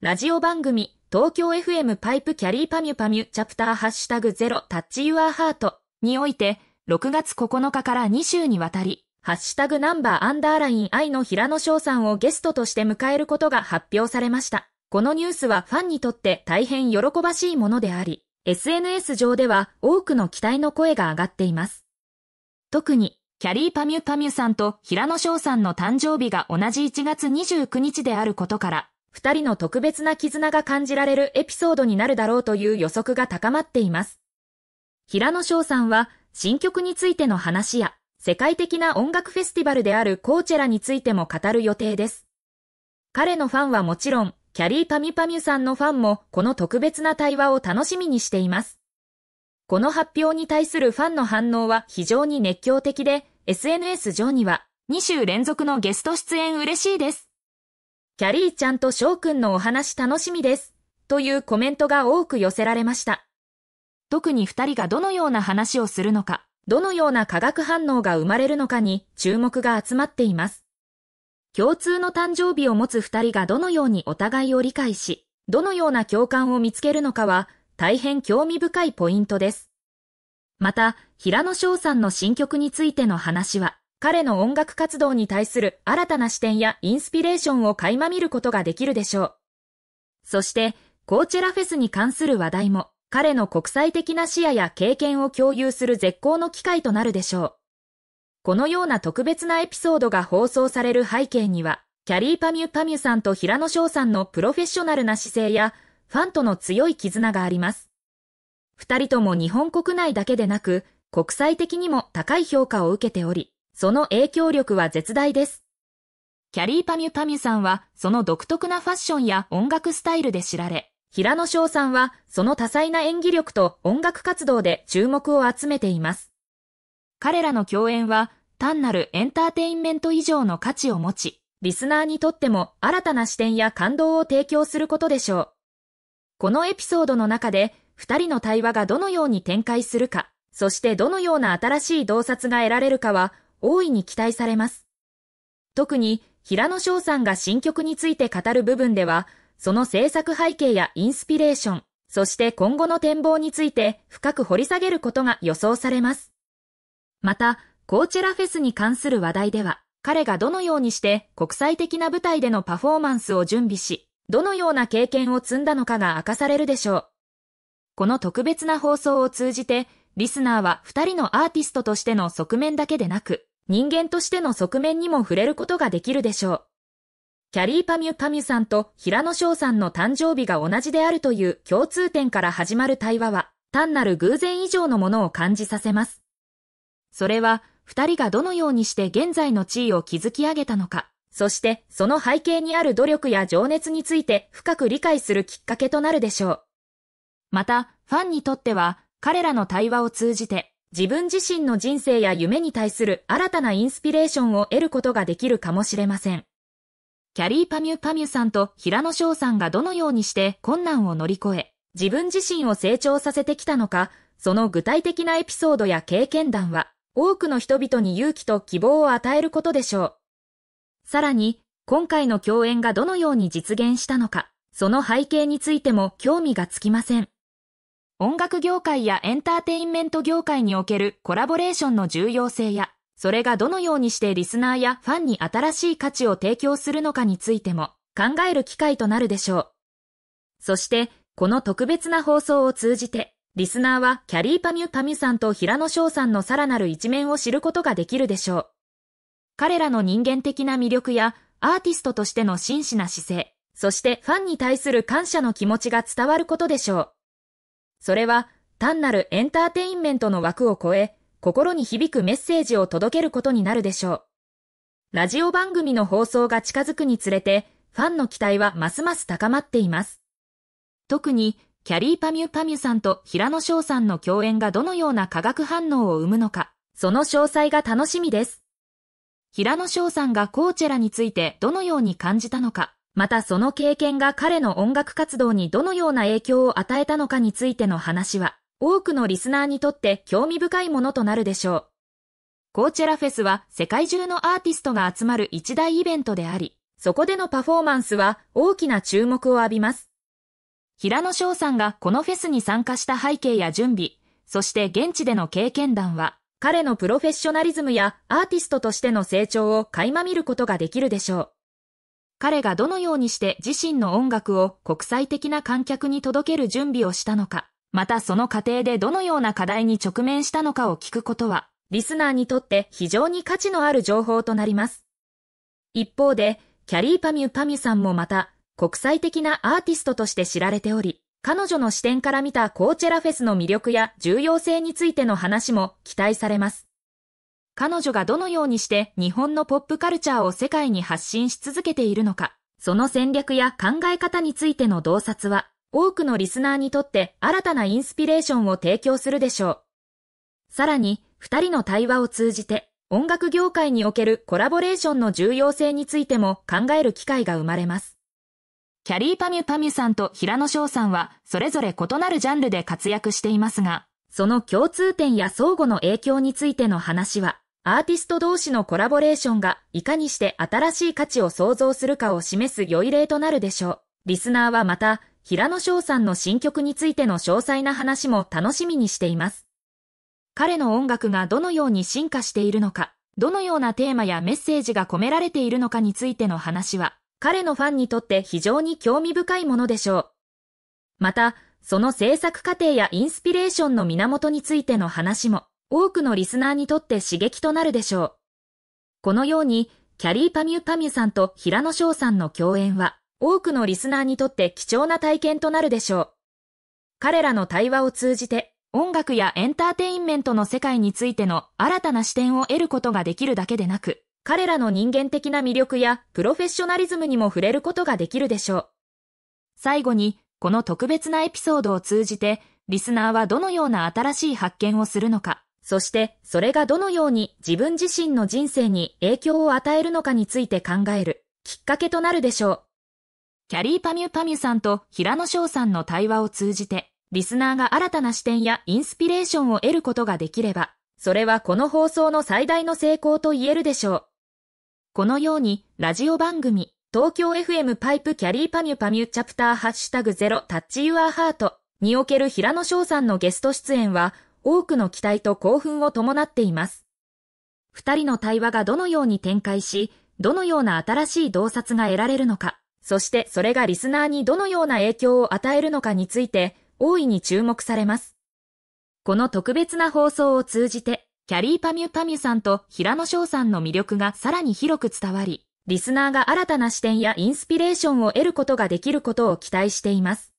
ラジオ番組、東京 FM パイプキャリーパミュパミュチャプターハッシュタグゼロタッチユアハートにおいて、6月9日から2週にわたり、ハッシュタグナンバーアンダーライン愛の平野翔さんをゲストとして迎えることが発表されました。このニュースはファンにとって大変喜ばしいものであり、SNS 上では多くの期待の声が上がっています。特に、キャリーパミュパミュさんと平野翔さんの誕生日が同じ1月29日であることから、二人の特別な絆が感じられるエピソードになるだろうという予測が高まっています。平野翔さんは、新曲についての話や、世界的な音楽フェスティバルであるコーチェラについても語る予定です。彼のファンはもちろん、キャリーパミパミュさんのファンもこの特別な対話を楽しみにしています。この発表に対するファンの反応は非常に熱狂的で、SNS 上には2週連続のゲスト出演嬉しいです。キャリーちゃんと翔くんのお話楽しみです。というコメントが多く寄せられました。特に二人がどのような話をするのか、どのような化学反応が生まれるのかに注目が集まっています。共通の誕生日を持つ二人がどのようにお互いを理解し、どのような共感を見つけるのかは大変興味深いポイントです。また、平野翔さんの新曲についての話は、彼の音楽活動に対する新たな視点やインスピレーションを垣間見ることができるでしょう。そして、コーチェラフェスに関する話題も、彼の国際的な視野や経験を共有する絶好の機会となるでしょう。このような特別なエピソードが放送される背景には、キャリーパミュパミュさんと平野翔さんのプロフェッショナルな姿勢や、ファンとの強い絆があります。二人とも日本国内だけでなく、国際的にも高い評価を受けており、その影響力は絶大です。キャリーパミュパミュさんは、その独特なファッションや音楽スタイルで知られ、平野翔さんは、その多彩な演技力と音楽活動で注目を集めています。彼らの共演は、単なるエンターテインメント以上の価値を持ち、リスナーにとっても新たな視点や感動を提供することでしょう。このエピソードの中で、二人の対話がどのように展開するか、そしてどのような新しい洞察が得られるかは、大いに期待されます。特に平野翔さんが新曲について語る部分では、その制作背景やインスピレーション、そして今後の展望について深く掘り下げることが予想されます。また、コーチェラフェスに関する話題では、彼がどのようにして国際的な舞台でのパフォーマンスを準備し、どのような経験を積んだのかが明かされるでしょう。この特別な放送を通じて、リスナーは二人のアーティストとしての側面だけでなく、人間としての側面にも触れることができるでしょう。キャリーパミュパミュさんと平野翔さんの誕生日が同じであるという共通点から始まる対話は、単なる偶然以上のものを感じさせます。それは、二人がどのようにして現在の地位を築き上げたのか、そしてその背景にある努力や情熱について深く理解するきっかけとなるでしょう。また、ファンにとっては、彼らの対話を通じて、自分自身の人生や夢に対する新たなインスピレーションを得ることができるかもしれません。キャリーパミュパミュさんと平野翔さんがどのようにして困難を乗り越え、自分自身を成長させてきたのか、その具体的なエピソードや経験談は、多くの人々に勇気と希望を与えることでしょう。さらに、今回の共演がどのように実現したのか、その背景についても興味がつきません。音楽業界やエンターテインメント業界におけるコラボレーションの重要性や、それがどのようにしてリスナーやファンに新しい価値を提供するのかについても考える機会となるでしょう。そして、この特別な放送を通じて、リスナーはキャリーパミュパミュさんと平野翔さんのさらなる一面を知ることができるでしょう。彼らの人間的な魅力や、アーティストとしての真摯な姿勢、そしてファンに対する感謝の気持ちが伝わることでしょう。それは単なるエンターテインメントの枠を超え、心に響くメッセージを届けることになるでしょう。ラジオ番組の放送が近づくにつれて、ファンの期待はますます高まっています。特に、キャリーパミュパミュさんと平野翔さんの共演がどのような化学反応を生むのか、その詳細が楽しみです。平野翔さんがコーチェラについてどのように感じたのか、またその経験が彼の音楽活動にどのような影響を与えたのかについての話は、多くのリスナーにとって興味深いものとなるでしょう。コーチェラフェスは世界中のアーティストが集まる一大イベントであり、そこでのパフォーマンスは大きな注目を浴びます。平野翔さんがこのフェスに参加した背景や準備、そして現地での経験談は、彼のプロフェッショナリズムやアーティストとしての成長を垣間見ることができるでしょう。彼がどのようにして自身の音楽を国際的な観客に届ける準備をしたのか、またその過程でどのような課題に直面したのかを聞くことは、リスナーにとって非常に価値のある情報となります。一方で、キャリーパミュパミュさんもまた、国際的なアーティストとして知られており、彼女の視点から見たコーチェラフェスの魅力や重要性についての話も期待されます。彼女がどのようにして日本のポップカルチャーを世界に発信し続けているのか、その戦略や考え方についての洞察は、多くのリスナーにとって新たなインスピレーションを提供するでしょう。さらに、二人の対話を通じて、音楽業界におけるコラボレーションの重要性についても考える機会が生まれます。キャリーパミュパミュさんと平野翔さんは、それぞれ異なるジャンルで活躍していますが、その共通点や相互の影響についての話は、アーティスト同士のコラボレーションがいかにして新しい価値を創造するかを示す良い例となるでしょう。リスナーはまた、平野翔さんの新曲についての詳細な話も楽しみにしています。彼の音楽がどのように進化しているのか、どのようなテーマやメッセージが込められているのかについての話は、彼のファンにとって非常に興味深いものでしょう。また、その制作過程やインスピレーションの源についての話も、多くのリスナーにとって刺激となるでしょう。このように、キャリーパミュパミュさんと平野翔さんの共演は、多くのリスナーにとって貴重な体験となるでしょう。彼らの対話を通じて、音楽やエンターテインメントの世界についての新たな視点を得ることができるだけでなく、彼らの人間的な魅力やプロフェッショナリズムにも触れることができるでしょう。最後に、この特別なエピソードを通じて、リスナーはどのような新しい発見をするのか、そしてそれがどのように自分自身の人生に影響を与えるのかについて考えるきっかけとなるでしょう。キャリーパミュパミュさんと平野翔さんの対話を通じて、リスナーが新たな視点やインスピレーションを得ることができれば、それはこの放送の最大の成功と言えるでしょう。このように、ラジオ番組、東京 FM パイプキャリーパミュパミュチャプターハッシュタグゼロタッチユアハートにおける平野翔さんのゲスト出演は、多くの期待と興奮を伴っています。二人の対話がどのように展開し、どのような新しい洞察が得られるのか、そしてそれがリスナーにどのような影響を与えるのかについて、大いに注目されます。この特別な放送を通じて、キャリーパミュパミュさんと平野翔さんの魅力がさらに広く伝わり、リスナーが新たな視点やインスピレーションを得ることができることを期待しています。